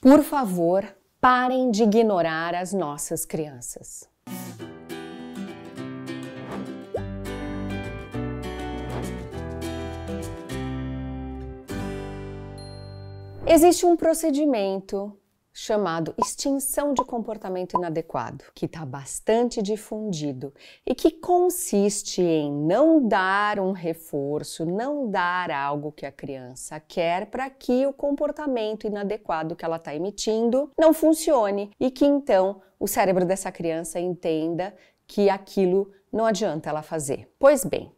Por favor, parem de ignorar as nossas crianças. Existe um procedimento chamado extinção de comportamento inadequado, que está bastante difundido e que consiste em não dar um reforço, não dar algo que a criança quer para que o comportamento inadequado que ela está emitindo não funcione e que então o cérebro dessa criança entenda que aquilo não adianta ela fazer. Pois bem,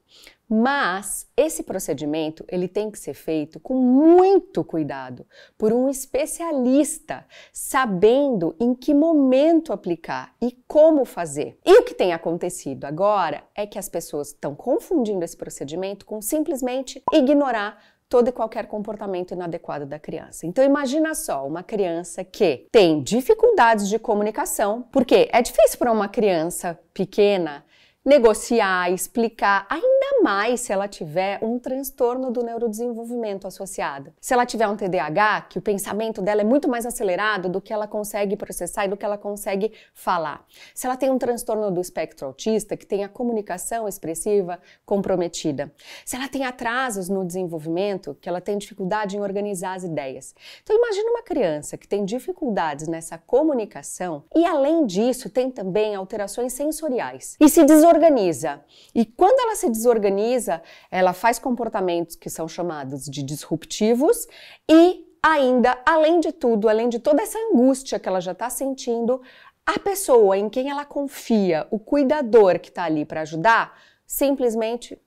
mas esse procedimento ele tem que ser feito com muito cuidado por um especialista, sabendo em que momento aplicar e como fazer. E o que tem acontecido agora é que as pessoas estão confundindo esse procedimento com simplesmente ignorar todo e qualquer comportamento inadequado da criança. Então imagina só uma criança que tem dificuldades de comunicação, porque é difícil para uma criança pequena negociar, explicar, ainda mais se ela tiver um transtorno do neurodesenvolvimento associado. Se ela tiver um TDAH, que o pensamento dela é muito mais acelerado do que ela consegue processar e do que ela consegue falar. Se ela tem um transtorno do espectro autista, que tem a comunicação expressiva comprometida. Se ela tem atrasos no desenvolvimento, que ela tem dificuldade em organizar as ideias. Então imagina uma criança que tem dificuldades nessa comunicação e além disso tem também alterações sensoriais. E se desorienta desorganiza. E quando ela se desorganiza, ela faz comportamentos que são chamados de disruptivos e ainda, além de tudo, além de toda essa angústia que ela já está sentindo, a pessoa em quem ela confia, o cuidador que está ali para ajudar, simplesmente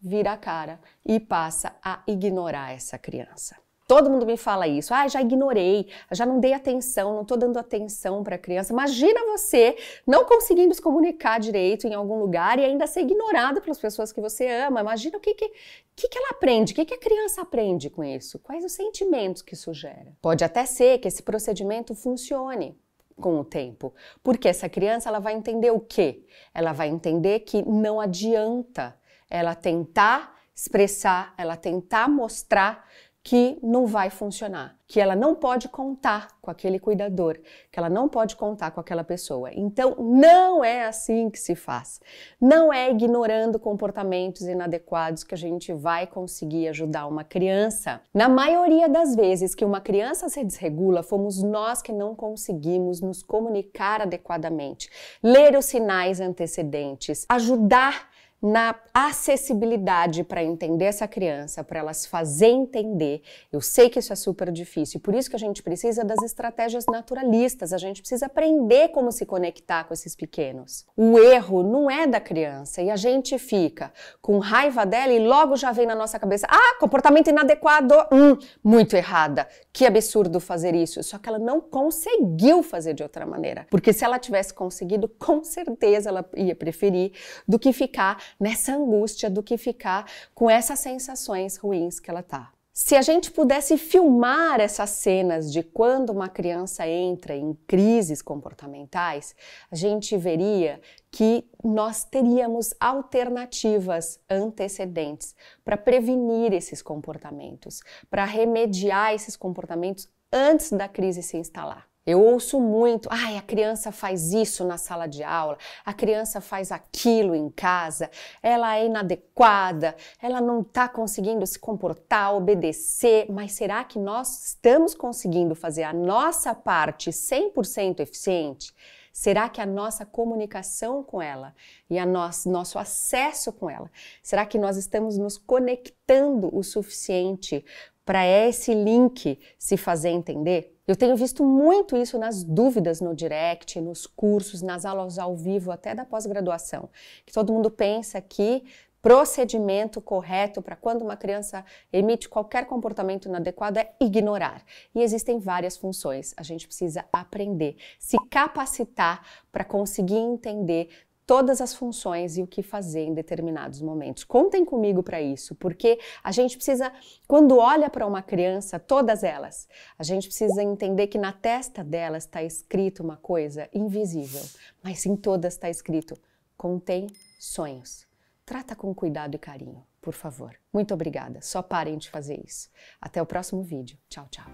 vira a cara e passa a ignorar essa criança. Todo mundo me fala isso. Ah, já ignorei, já não dei atenção, não estou dando atenção para a criança. Imagina você não conseguindo se comunicar direito em algum lugar e ainda ser ignorado pelas pessoas que você ama. Imagina o que, que, que, que ela aprende, o que, que a criança aprende com isso, quais os sentimentos que isso gera. Pode até ser que esse procedimento funcione, com o tempo. Porque essa criança ela vai entender o quê? Ela vai entender que não adianta ela tentar expressar, ela tentar mostrar que não vai funcionar, que ela não pode contar com aquele cuidador, que ela não pode contar com aquela pessoa. Então, não é assim que se faz. Não é ignorando comportamentos inadequados que a gente vai conseguir ajudar uma criança. Na maioria das vezes que uma criança se desregula, fomos nós que não conseguimos nos comunicar adequadamente, ler os sinais antecedentes, ajudar na acessibilidade para entender essa criança, para elas fazer entender. Eu sei que isso é super difícil, por isso que a gente precisa das estratégias naturalistas, a gente precisa aprender como se conectar com esses pequenos. O erro não é da criança e a gente fica com raiva dela e logo já vem na nossa cabeça: "Ah, comportamento inadequado, hum, muito errada. Que absurdo fazer isso". Só que ela não conseguiu fazer de outra maneira, porque se ela tivesse conseguido, com certeza ela ia preferir do que ficar nessa angústia do que ficar com essas sensações ruins que ela tá. Se a gente pudesse filmar essas cenas de quando uma criança entra em crises comportamentais, a gente veria que nós teríamos alternativas antecedentes para prevenir esses comportamentos, para remediar esses comportamentos antes da crise se instalar. Eu ouço muito, ai, a criança faz isso na sala de aula, a criança faz aquilo em casa, ela é inadequada, ela não está conseguindo se comportar, obedecer, mas será que nós estamos conseguindo fazer a nossa parte 100% eficiente? Será que a nossa comunicação com ela e a nosso, nosso acesso com ela, será que nós estamos nos conectando o suficiente para esse link se fazer entender? Eu tenho visto muito isso nas dúvidas no direct, nos cursos, nas aulas ao vivo, até da pós-graduação, que todo mundo pensa que procedimento correto para quando uma criança emite qualquer comportamento inadequado é ignorar. E existem várias funções. A gente precisa aprender, se capacitar para conseguir entender todas as funções e o que fazer em determinados momentos. Contem comigo para isso, porque a gente precisa, quando olha para uma criança, todas elas, a gente precisa entender que na testa delas está escrito uma coisa invisível, mas em todas está escrito: contém sonhos. Trata com cuidado e carinho, por favor. Muito obrigada. Só parem de fazer isso. Até o próximo vídeo. Tchau, tchau.